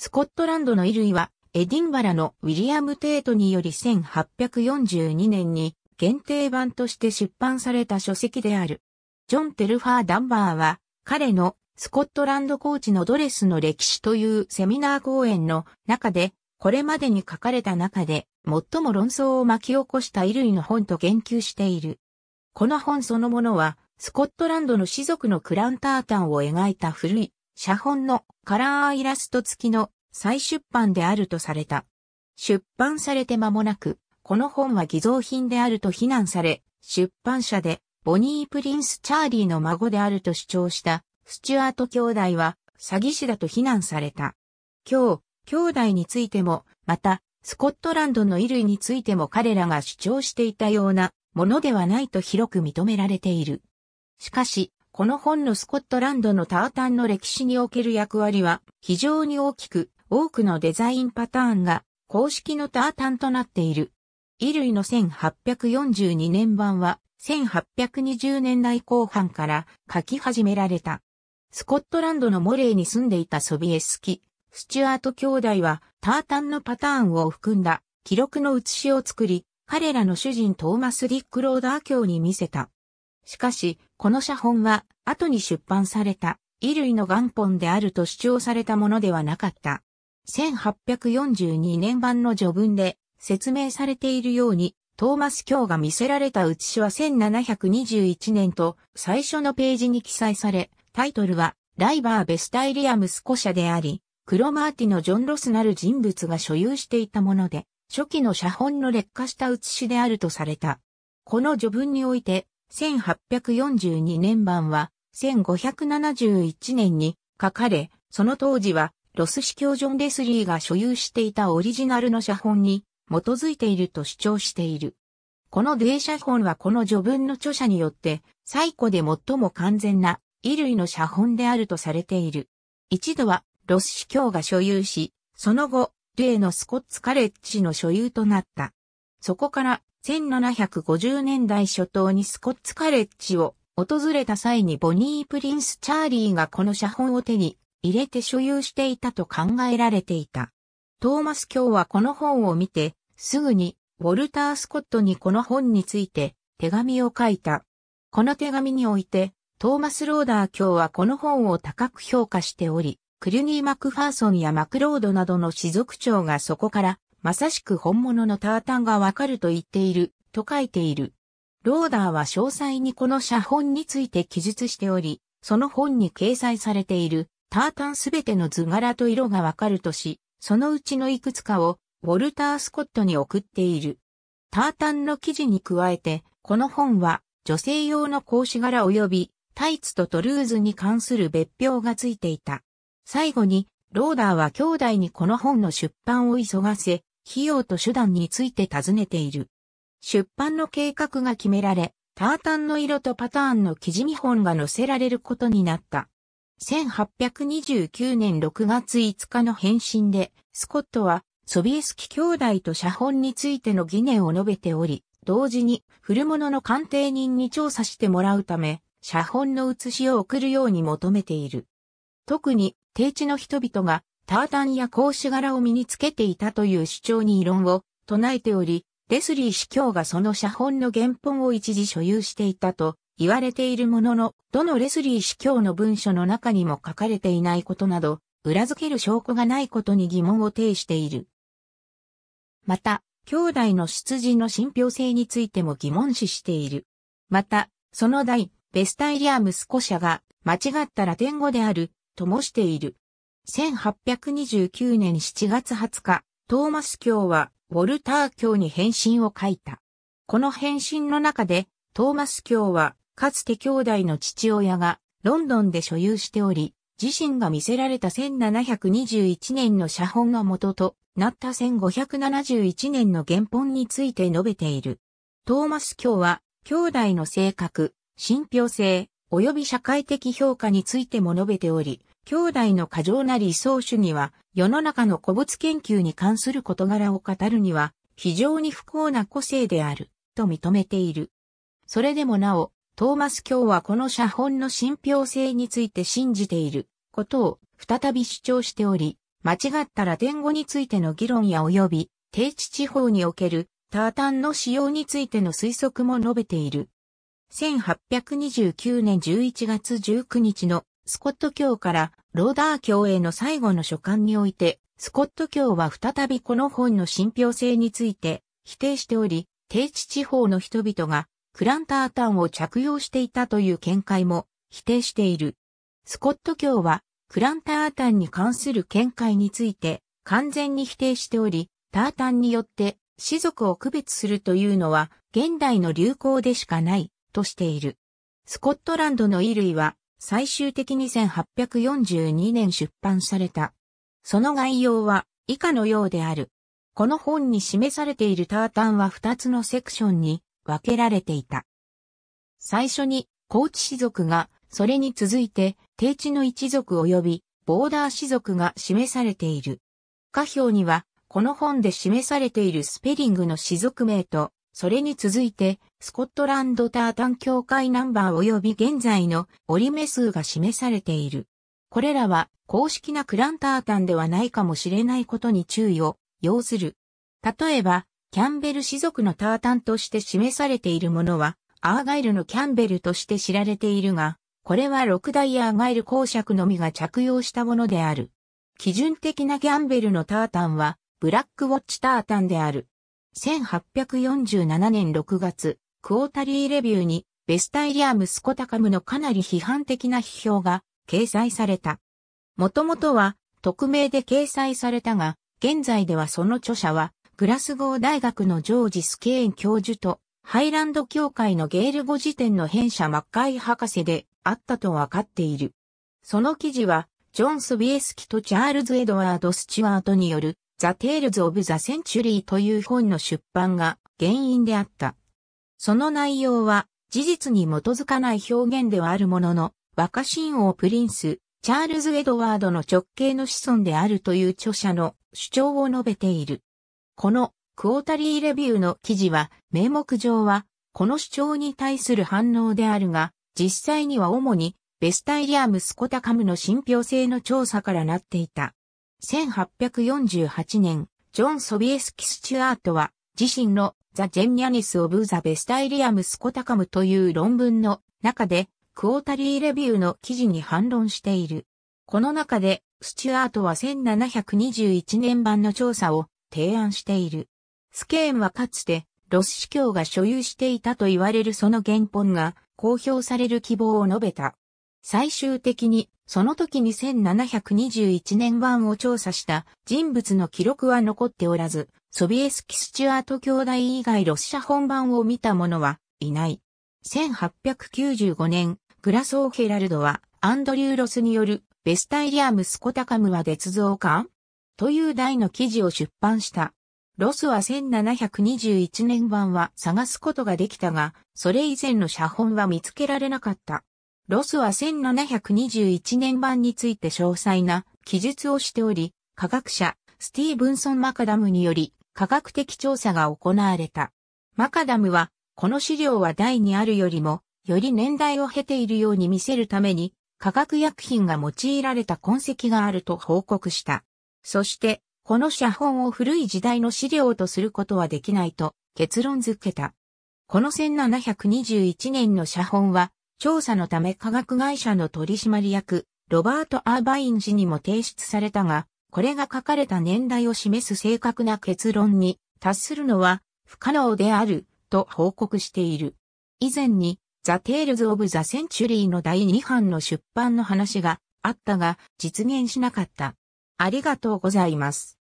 スコットランドの衣類は、エディンバラのウィリアム・テートにより1842年に限定版として出版された書籍である。ジョン・テルファー・ダンバーは、彼のスコットランドコーチのドレスの歴史というセミナー講演の中で、これまでに書かれた中で、最も論争を巻き起こした衣類の本と言及している。この本そのものは、スコットランドの士族のクランタータンを描いた古い写本のカラーイラスト付きの再出版であるとされた。出版されて間もなく、この本は偽造品であると非難され、出版社でボニー・プリンス・チャーリーの孫であると主張したスチュアート兄弟は詐欺師だと非難された。今日、兄弟についても、また、スコットランドの衣類についても彼らが主張していたようなものではないと広く認められている。しかし、この本のスコットランドのタータンの歴史における役割は非常に大きく、多くのデザインパターンが公式のタータンとなっている。衣類の1842年版は1820年代後半から書き始められた。スコットランドのモレーに住んでいたソビエスキ、スチュアート兄弟はタータンのパターンを含んだ記録の写しを作り、彼らの主人トーマス・ディック・ローダー卿に見せた。しかし、この写本は後に出版された衣類の元本であると主張されたものではなかった。1842年版の序文で説明されているように、トーマス・卿が見せられた写しは1721年と最初のページに記載され、タイトルはライバー・ベスタイリアムスコ社であり、クロマーティのジョン・ロスなる人物が所有していたもので、初期の写本の劣化した写しであるとされた。この序文において、1842年版は1571年に書かれ、その当時はロス司教ジョン・レスリーが所有していたオリジナルの写本に基づいていると主張している。このデー写本はこの序文の著者によって最古で最も完全な衣類の写本であるとされている。一度はロス司教が所有し、その後、例のスコッツカレッジの所有となった。そこから1750年代初頭にスコッツカレッジを訪れた際にボニー・プリンス・チャーリーがこの写本を手に入れて所有していたと考えられていた。トーマス卿はこの本を見て、すぐにウォルター・スコットにこの本について手紙を書いた。この手紙において、トーマス・ローダー卿はこの本を高く評価しており、クルニー・マクファーソンやマクロードなどの士族長がそこからまさしく本物のタータンがわかると言っている、と書いている。ローダーは詳細にこの写本について記述しており、その本に掲載されているタータンすべての図柄と色がわかるとし、そのうちのいくつかをウォルター・スコットに送っている。タータンの記事に加えて、この本は女性用の格子柄及びタイツとトルーズに関する別表がついていた。最後に、ローダーは兄弟にこの本の出版を急がせ、費用と手段について尋ねている。出版の計画が決められ、タータンの色とパターンの記事見本が載せられることになった。1829年6月5日の返信で、スコットは、ソビエスキ兄弟と写本についての疑念を述べており、同時に、古物の鑑定人に調査してもらうため、写本の写しを送るように求めている。特に、低地の人々がタータンや格子柄を身につけていたという主張に異論を唱えており、レスリー司教がその写本の原本を一時所有していたと言われているものの、どのレスリー司教の文書の中にも書かれていないことなど、裏付ける証拠がないことに疑問を呈している。また、兄弟の出自の信憑性についても疑問視している。また、その代、ベスタイリアムスコ社が間違ったラテン語である、ともしている。1829年7月20日、トーマス教はウォルター教に返信を書いた。この返信の中で、トーマス教は、かつて兄弟の父親がロンドンで所有しており、自身が見せられた1721年の写本の元となった1571年の原本について述べている。トーマス教は、兄弟の性格、信憑性、及び社会的評価についても述べており、兄弟の過剰な理想主義は、世の中の古物研究に関する事柄を語るには、非常に不幸な個性である、と認めている。それでもなお、トーマス教はこの写本の信憑性について信じていることを再び主張しており、間違ったラテン語についての議論や及び、低地地方におけるタータンの使用についての推測も述べている。1829年11月19日のスコット教からローダー教への最後の書簡において、スコット教は再びこの本の信憑性について否定しており、低地地方の人々がクランタータンを着用していたという見解も否定している。スコット教はクランタータンに関する見解について完全に否定しており、タータンによって士族を区別するというのは現代の流行でしかないとしている。スコットランドの衣類は最終的に1842年出版された。その概要は以下のようである。この本に示されているタータンは2つのセクションに分けられていた。最初に、高知氏族が、それに続いて、定地の一族及び、ボーダー氏族が示されている。下表には、この本で示されているスペリングの氏族名と、それに続いて、スコットランドタータン協会ナンバー及び現在の折目数が示されている。これらは公式なクランタータンではないかもしれないことに注意を要する。例えば、キャンベル氏族のタータンとして示されているものは、アーガイルのキャンベルとして知られているが、これは六大アーガイル公爵のみが着用したものである。基準的なキャンベルのタータンは、ブラックウォッチタータンである。1847年6月、クォータリーレビューに、ベスタイリアムスコタカムのかなり批判的な批評が掲載された。もともとは、匿名で掲載されたが、現在ではその著者は、グラスゴー大学のジョージ・スケーン教授と、ハイランド協会のゲール語辞典の編者マッカイ博士であったとわかっている。その記事は、ジョン・スビエスキとチャールズ・エドワード・スチュワートによるザ・テールズ・オブ・ザ・センチュリーという本の出版が原因であった。その内容は事実に基づかない表現ではあるものの、若新王プリンス、チャールズ・エドワードの直系の子孫であるという著者の主張を述べている。このクォータリーレビューの記事は名目上はこの主張に対する反応であるが、実際には主にベスタイリアムスコタカムの信憑性の調査からなっていた。1848年、ジョン・ソビエスキ・スチュアートは、自身のザ・ジェンニャニス・オブ・ザ・ベスタイリアム・スコタカムという論文の中で、クォータリーレビューの記事に反論している。この中で、スチュアートは1721年版の調査を提案している。スケーンはかつて、ロス司教が所有していたと言われるその原本が公表される希望を述べた。最終的にその時に1721年版を調査した人物の記録は残っておらず、ソビエスキ・スチュアート兄弟以外ロシア本版を見た者はいない。1895年、グラソー・ヘラルドはアンドリュー・ロスによるベスタイリアム・スコタカムは絶像かという題の記事を出版した。ロスは1721年版は探すことができたが、それ以前の写本は見つけられなかった。ロスは1721年版について詳細な記述をしており、科学者、スティーブンソン・マカダムにより、科学的調査が行われた。マカダムは、この資料は第にあるよりも、より年代を経ているように見せるために、化学薬品が用いられた痕跡があると報告した。そして、この写本を古い時代の資料とすることはできないと結論付けた。この1721年の写本は調査のため科学会社の取締役、ロバート・アーバイン氏にも提出されたが、これが書かれた年代を示す正確な結論に達するのは不可能であると報告している。以前にザ・テールズ・オブ・ザ・センチュリーの第2版の出版の話があったが実現しなかった。ありがとうございます。